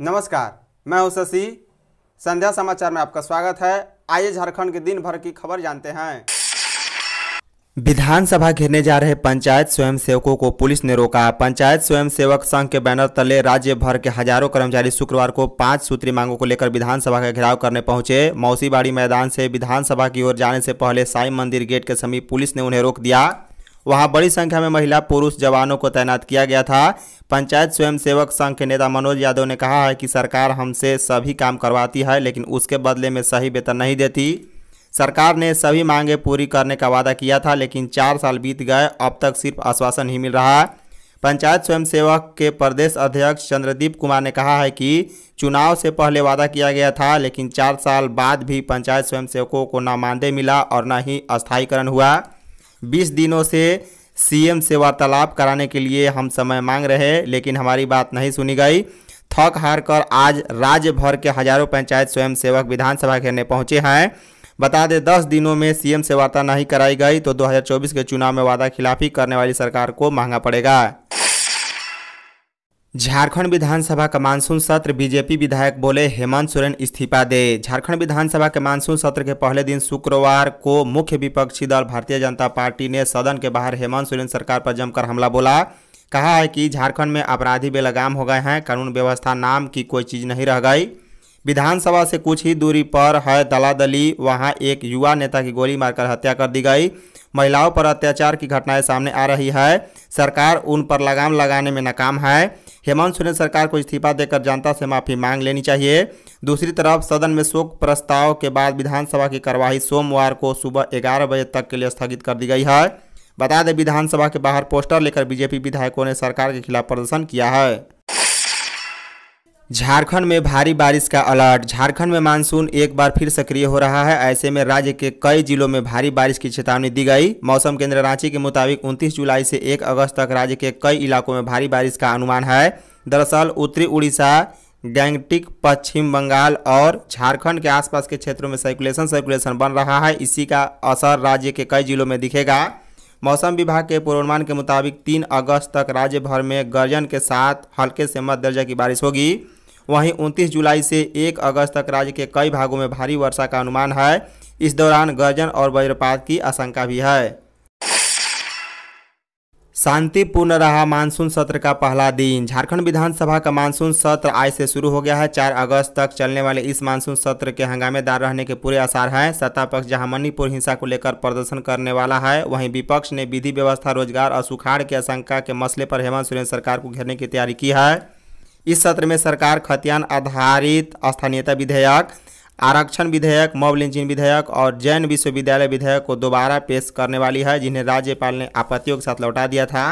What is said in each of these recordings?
नमस्कार मैं हूं शशि संध्या समाचार में आपका स्वागत है आइए झारखंड के दिन भर की खबर जानते हैं विधानसभा घेरने जा रहे पंचायत स्वयंसेवकों को पुलिस ने रोका पंचायत स्वयंसेवक संघ के बैनर तले राज्य भर के हजारों कर्मचारी शुक्रवार को पांच सूत्री मांगों को लेकर विधानसभा का घेराव करने पहुंचे मौसीबाड़ी मैदान से विधानसभा की ओर जाने से पहले साई मंदिर गेट के समीप पुलिस ने उन्हें रोक दिया वहां बड़ी संख्या में महिला पुरुष जवानों को तैनात किया गया था पंचायत स्वयंसेवक संघ के नेता मनोज यादव ने कहा है कि सरकार हमसे सभी काम करवाती है लेकिन उसके बदले में सही वेतन नहीं देती सरकार ने सभी मांगे पूरी करने का वादा किया था लेकिन चार साल बीत गए अब तक सिर्फ आश्वासन ही मिल रहा पंचायत पंचायत स्वयंसेवक के प्रदेश अध्यक्ष चंद्रदीप कुमार ने कहा है कि चुनाव से पहले वादा किया गया था लेकिन चार साल बाद भी पंचायत स्वयंसेवकों को न मानदेय मिला और न ही अस्थायीकरण हुआ बीस दिनों से सीएम से वार्तालाप कराने के लिए हम समय मांग रहे लेकिन हमारी बात नहीं सुनी गई थक हार कर आज राज्य भर के हजारों पंचायत स्वयंसेवक विधानसभा घेरने पहुंचे हैं बता दें दस दिनों में सीएम से वार्ता नहीं कराई गई तो 2024 के चुनाव में वादा खिलाफी करने वाली सरकार को महंगा पड़ेगा झारखंड विधानसभा का मानसून सत्र बीजेपी विधायक बोले हेमंत सोरेन इस्तीफा दे झारखंड विधानसभा के मानसून सत्र के पहले दिन शुक्रवार को मुख्य विपक्षी दल भारतीय जनता पार्टी ने सदन के बाहर हेमंत सोरेन सरकार पर जमकर हमला बोला कहा है कि झारखंड में अपराधी बेलगाम हो गए हैं कानून व्यवस्था नाम की कोई चीज़ नहीं रह गई विधानसभा से कुछ ही दूरी पर है दलादली वहाँ एक युवा नेता की गोली मारकर हत्या कर दी गई महिलाओं पर अत्याचार की घटनाएं सामने आ रही है सरकार उन पर लगाम लगाने में नाकाम है हेमंत सोरेन सरकार को इस्तीफा देकर जनता से माफी मांग लेनी चाहिए दूसरी तरफ सदन में शोक प्रस्ताव के बाद विधानसभा की कार्यवाही सोमवार को सुबह ग्यारह बजे तक के लिए स्थगित कर दी गई है बता दें विधानसभा के बाहर पोस्टर लेकर बीजेपी विधायकों ने सरकार के खिलाफ प्रदर्शन किया है झारखंड में भारी बारिश का अलर्ट झारखंड में मानसून एक बार फिर सक्रिय हो रहा है ऐसे में राज्य के कई जिलों में भारी बारिश की चेतावनी दी गई मौसम केंद्र रांची के मुताबिक 29 जुलाई से 1 अगस्त तक राज्य के कई इलाकों में भारी बारिश का अनुमान है दरअसल उत्तरी उड़ीसा गैंगटिक पश्चिम बंगाल और झारखंड के आसपास के क्षेत्रों में सर्कुलेशन सर्कुलेशन बन रहा है इसी का असर राज्य के कई जिलों में दिखेगा मौसम विभाग के पूर्वानुमान के मुताबिक 3 अगस्त तक राज्य भर में गर्जन के साथ हल्के से मध्य दर्जा की बारिश होगी वहीं 29 जुलाई से 1 अगस्त तक राज्य के कई भागों में भारी वर्षा का अनुमान है इस दौरान गर्जन और वज्रपात की आशंका भी है शांतिपूर्ण रहा मानसून सत्र का पहला दिन झारखंड विधानसभा का मानसून सत्र आज से शुरू हो गया है चार अगस्त तक चलने वाले इस मानसून सत्र के हंगामेदार रहने के पूरे आसार हैं सत्ता पक्ष जहां मणिपुर हिंसा को लेकर प्रदर्शन करने वाला है वहीं विपक्ष ने विधि व्यवस्था रोजगार और सुखाड़ की आशंका के मसले पर हेमंत सोरेन सरकार को घेरने की तैयारी की है इस सत्र में सरकार खतियान आधारित स्थानीयता विधेयक आरक्षण विधेयक मॉब लिंचिंग विधेयक और जैन विश्वविद्यालय विधेयक को दोबारा पेश करने वाली है जिन्हें राज्यपाल ने आपत्तियों के साथ लौटा दिया था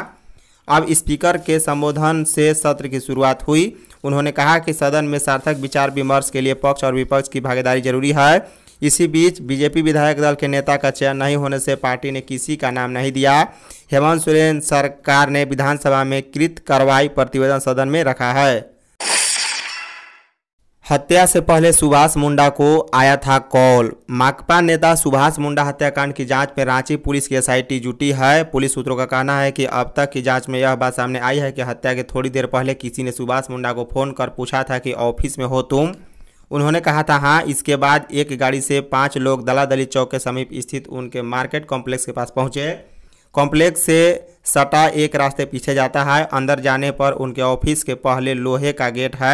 अब स्पीकर के संबोधन से सत्र की शुरुआत हुई उन्होंने कहा कि सदन में सार्थक विचार विमर्श के लिए पक्ष और विपक्ष की भागीदारी जरूरी है इसी बीच बीजेपी विधायक दल के नेता का चयन नहीं होने से पार्टी ने किसी का नाम नहीं दिया हेमंत सोरेन सरकार ने विधानसभा में कृत कार्रवाई प्रतिवेदन सदन में रखा है हत्या से पहले सुभाष मुंडा को आया था कॉल माकपा नेता सुभाष मुंडा हत्याकांड की जांच में रांची पुलिस की एसआईटी जुटी है पुलिस सूत्रों का कहना है कि अब तक की जांच में यह बात सामने आई है कि हत्या के थोड़ी देर पहले किसी ने सुभाष मुंडा को फोन कर पूछा था कि ऑफिस में हो तुम उन्होंने कहा था हाँ इसके बाद एक गाड़ी से पाँच लोग दलादली चौक के समीप स्थित उनके मार्केट कॉम्प्लेक्स के पास पहुंचे कॉम्प्लेक्स से सटा एक रास्ते पीछे जाता है अंदर जाने पर उनके ऑफिस के पहले लोहे का गेट है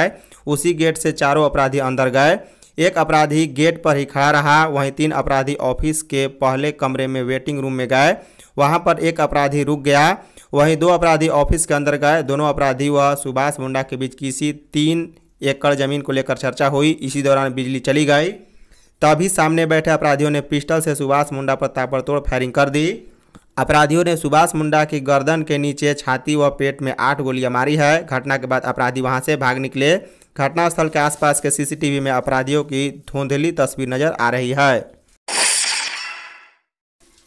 उसी गेट से चारों अपराधी अंदर गए एक अपराधी गेट पर ही खड़ा रहा वहीं तीन अपराधी ऑफिस के पहले कमरे में वेटिंग रूम में गए वहां पर एक अपराधी रुक गया वहीं दो अपराधी ऑफिस के अंदर गए दोनों अपराधी व सुभाष मुंडा के बीच किसी तीन एकड़ जमीन को लेकर चर्चा हुई इसी दौरान बिजली चली गई तभी सामने बैठे अपराधियों ने पिस्टल से सुभाष मुंडा पर ताबड़तोड़ फायरिंग कर दी अपराधियों ने सुभाष मुंडा की गर्दन के नीचे छाती व पेट में आठ गोलियां मारी है घटना के बाद अपराधी वहां से भाग निकले घटनास्थल के आसपास के सीसीटीवी में अपराधियों की धुंधली तस्वीर नजर आ रही है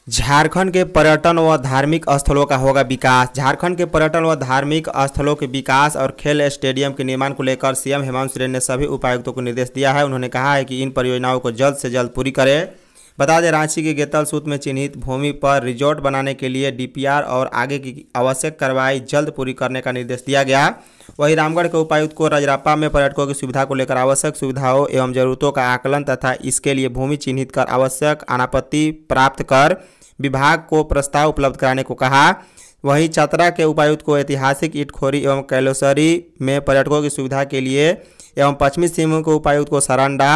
झारखंड के पर्यटन व धार्मिक स्थलों का होगा विकास झारखंड के पर्यटन व धार्मिक स्थलों के विकास और खेल स्टेडियम के निर्माण को लेकर सीएम हेमंत सोरेन ने सभी उपायुक्तों को निर्देश दिया है उन्होंने कहा है कि इन परियोजनाओं को जल्द से जल्द पूरी करें बता दें रांची के गेतल सूत में चिन्हित भूमि पर रिजॉर्ट बनाने के लिए डीपीआर और आगे की आवश्यक कार्रवाई जल्द पूरी करने का निर्देश दिया गया वहीं रामगढ़ के उपायुक्त को रजरापा में पर्यटकों की सुविधा को लेकर आवश्यक सुविधाओं एवं जरूरतों का आकलन तथा इसके लिए भूमि चिन्हित कर आवश्यक अनापत्ति प्राप्त कर विभाग को प्रस्ताव उपलब्ध कराने को कहा वहीं चतरा के उपायुक्त को ऐतिहासिक ईटखोरी एवं कैलोसरी में पर्यटकों की सुविधा के लिए एवं पश्चिमी सिंह के उपायुक्त को सरंडा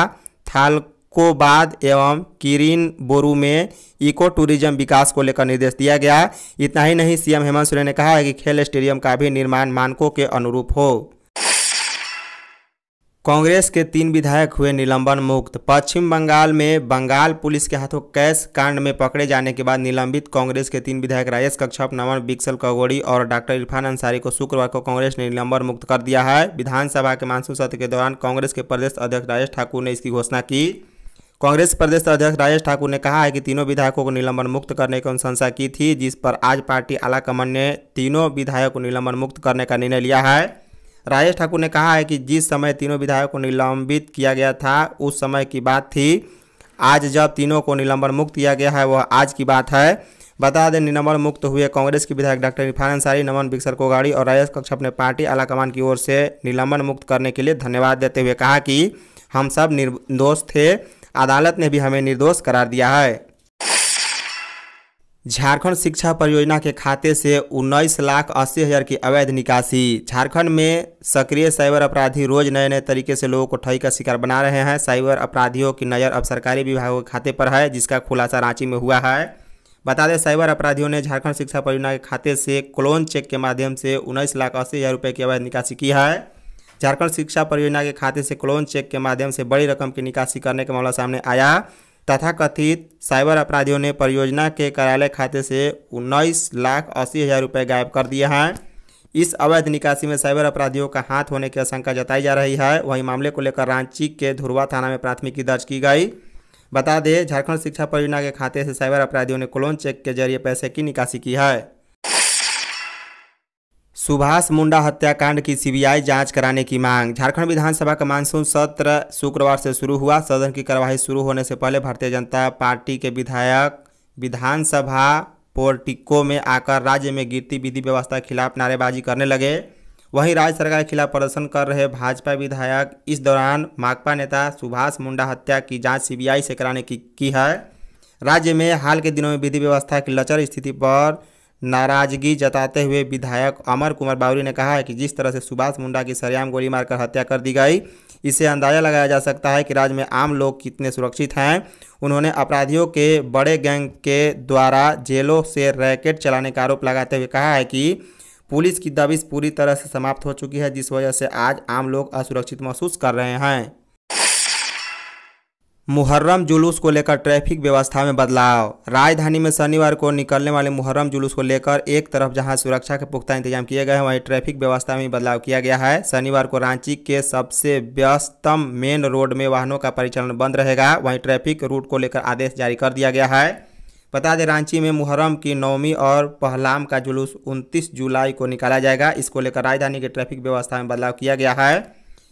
थाल कोबाद एवं किरीन बोरू में इको टूरिज्म विकास को लेकर निर्देश दिया गया इतना ही नहीं सीएम हेमंत सोरेन ने कहा है कि खेल स्टेडियम का भी निर्माण मानकों के अनुरूप हो कांग्रेस के तीन विधायक हुए निलंबन मुक्त पश्चिम बंगाल में बंगाल पुलिस के हाथों कैश कांड में पकड़े जाने के बाद निलंबित कांग्रेस के तीन विधायक राजेश कक्षप नमन बिक्सल कगोड़ी और डॉक्टर इरफान अंसारी को शुक्रवार को कांग्रेस ने निलंबन मुक्त कर दिया है विधानसभा के मानसून सत्र के दौरान कांग्रेस के प्रदेश अध्यक्ष राजेश ठाकुर ने इसकी घोषणा की कांग्रेस प्रदेश अध्यक्ष राजेश ठाकुर ने कहा है कि तीनों विधायकों को निलंबन मुक्त करने की अनुशंसा की थी जिस पर आज पार्टी आलाकमान ने तीनों विधायक को निलंबन मुक्त करने का निर्णय लिया है राजेश ठाकुर ने कहा है कि जिस समय तीनों विधायकों को निलंबित किया गया था उस समय की बात थी आज जब तीनों को निलंबन मुक्त किया गया है वह आज की बात है बता दें निलंबन मुक्त हुए कांग्रेस के विधायक डॉक्टर इरफान अंसारी नमन बिक्सर कोगाड़ी और राजेश कक्षप ने पार्टी आलाकमान की ओर से निलंबन मुक्त करने के लिए धन्यवाद देते हुए कहा कि हम सब निर्दोष थे अदालत ने भी हमें निर्दोष करार दिया है झारखंड शिक्षा परियोजना के खाते से उन्नीस लाख अस्सी हज़ार की अवैध निकासी झारखंड में सक्रिय साइबर अपराधी रोज नए नए तरीके से लोगों को ठगी का शिकार बना रहे हैं साइबर अपराधियों की नज़र अब सरकारी विभागों के खाते पर है जिसका खुलासा रांची में हुआ है बता दें साइबर अपराधियों ने झारखंड शिक्षा परियोजना के खाते से क्लोन चेक के माध्यम से उन्नीस लाख अस्सी हज़ार रुपये की अवैध निकासी की है झारखंड शिक्षा परियोजना के खाते से क्लोन चेक के माध्यम से बड़ी रकम की निकासी करने का मामला सामने आया तथा कथित साइबर अपराधियों ने परियोजना के कार्यालय खाते से उन्नीस लाख अस्सी हज़ार रुपये गायब कर दिए हैं इस अवैध निकासी में साइबर अपराधियों का हाथ होने की आशंका जताई जा रही है वहीं मामले को लेकर रांची के धुरवा थाना में प्राथमिकी दर्ज की गई बता दें झारखंड शिक्षा परियोजना के खाते से साइबर अपराधियों ने क्लोन चेक के जरिए पैसे की निकासी की है सुभाष मुंडा हत्याकांड की सीबीआई जांच कराने की मांग झारखंड विधानसभा का मानसून सत्र शुक्रवार से शुरू हुआ सदन की कार्यवाही शुरू होने से पहले भारतीय जनता पार्टी के विधायक विधानसभा पोर्टिको में आकर राज्य में गिरती विधि व्यवस्था के खिलाफ नारेबाजी करने लगे वहीं राज्य सरकार के खिलाफ प्रदर्शन कर रहे भाजपा विधायक इस दौरान माकपा नेता सुभाष मुंडा हत्या की जाँच सी से कराने की, की है राज्य में हाल के दिनों में विधि व्यवस्था की लचर स्थिति पर नाराजगी जताते हुए विधायक अमर कुमार बावरी ने कहा है कि जिस तरह से सुभाष मुंडा की सरयाम गोली मारकर हत्या कर दी गई इसे अंदाजा लगाया जा सकता है कि राज्य में आम लोग कितने सुरक्षित हैं उन्होंने अपराधियों के बड़े गैंग के द्वारा जेलों से रैकेट चलाने का आरोप लगाते हुए कहा है कि पुलिस की दबिश पूरी तरह से समाप्त हो चुकी है जिस वजह से आज आम लोग असुरक्षित महसूस कर रहे हैं मुहर्रम जुलूस को लेकर ट्रैफिक व्यवस्था में बदलाव राजधानी में शनिवार को निकलने वाले मुहर्रम जुलूस को लेकर एक तरफ जहां सुरक्षा के पुख्ता इंतजाम किए गए हैं वहीं ट्रैफिक व्यवस्था में बदलाव किया गया है शनिवार को रांची के सबसे व्यस्तम मेन रोड में वाहनों का परिचालन बंद रहेगा वहीं ट्रैफिक रूट को लेकर आदेश जारी कर दिया गया है बता दें रांची में मुहर्रम की नौमी और पहलाम का जुलूस उनतीस जुलाई को निकाला जाएगा इसको लेकर राजधानी की ट्रैफिक व्यवस्था में बदलाव किया गया है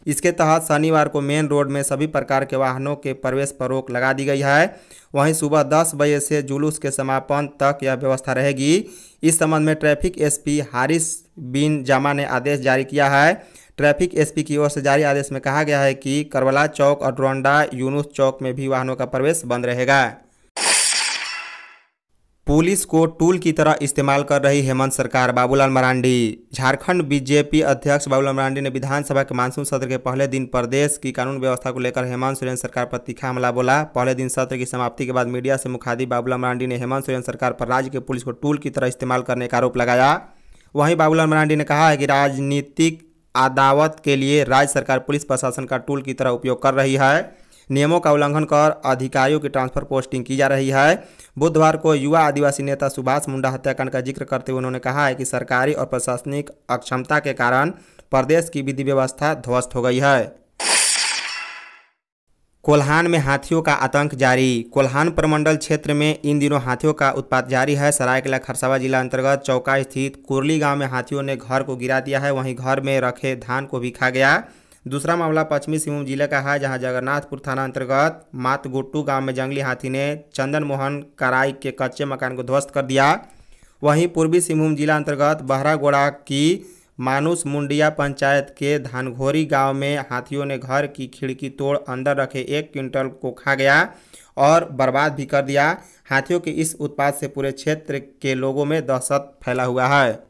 इसके तहत शनिवार को मेन रोड में सभी प्रकार के वाहनों के प्रवेश पर रोक लगा दी गई है वहीं सुबह दस बजे से जुलूस के समापन तक यह व्यवस्था रहेगी इस संबंध में ट्रैफिक एसपी हारिस बिन जामा ने आदेश जारी किया है ट्रैफिक एसपी की ओर से जारी आदेश में कहा गया है कि करबला चौक और डोंडा यूनुस चौक में भी वाहनों का प्रवेश बंद रहेगा पुलिस को टूल की तरह इस्तेमाल कर रही हेमंत सरकार बाबूलाल मरांडी झारखंड बीजेपी अध्यक्ष बाबूलाल मरांडी ने विधानसभा के मानसून सत्र के पहले दिन प्रदेश की कानून व्यवस्था को लेकर हेमंत सोरेन सरकार पर तीखा हमला बोला पहले दिन सत्र की समाप्ति के बाद मीडिया से मुखादी बाबूलाल मरांडी ने हेमंत सोरेन सरकार पर राज्य के पुलिस को टूल की तरह इस्तेमाल करने का आरोप लगाया वहीं बाबूलाल मरांडी ने कहा है कि राजनीतिक अदावत के लिए राज्य सरकार पुलिस प्रशासन का टूल की तरह उपयोग कर रही है नियमों का उल्लंघन कर अधिकारियों की ट्रांसफर पोस्टिंग की जा रही है बुधवार को युवा आदिवासी नेता सुभाष मुंडा हत्याकांड का जिक्र करते हुए उन्होंने कहा है कि सरकारी और प्रशासनिक अक्षमता के कारण प्रदेश की विधि व्यवस्था ध्वस्त हो गई है कोल्हान में हाथियों का आतंक जारी कोल्हान प्रमंडल क्षेत्र में इन दिनों हाथियों का उत्पात जारी है सरायकला खरसावा जिला अंतर्गत चौका स्थित कुरली गांव में हाथियों ने घर को गिरा दिया है वहीं घर में रखे धान को भी खा गया दूसरा मामला पश्चिमी सिंहभूम जिले का है जहां जगन्नाथपुर थाना अंतर्गत मातगुट्टू गांव में जंगली हाथी ने चंदन मोहन कराई के कच्चे मकान को ध्वस्त कर दिया वहीं पूर्वी सिंहभूम जिला अंतर्गत बहरागोड़ा की मानुस मुंडिया पंचायत के धानघोरी गांव में हाथियों ने घर की खिड़की तोड़ अंदर रखे एक क्विंटल को खा गया और बर्बाद भी कर दिया हाथियों के इस उत्पाद से पूरे क्षेत्र के लोगों में दहशत फैला हुआ है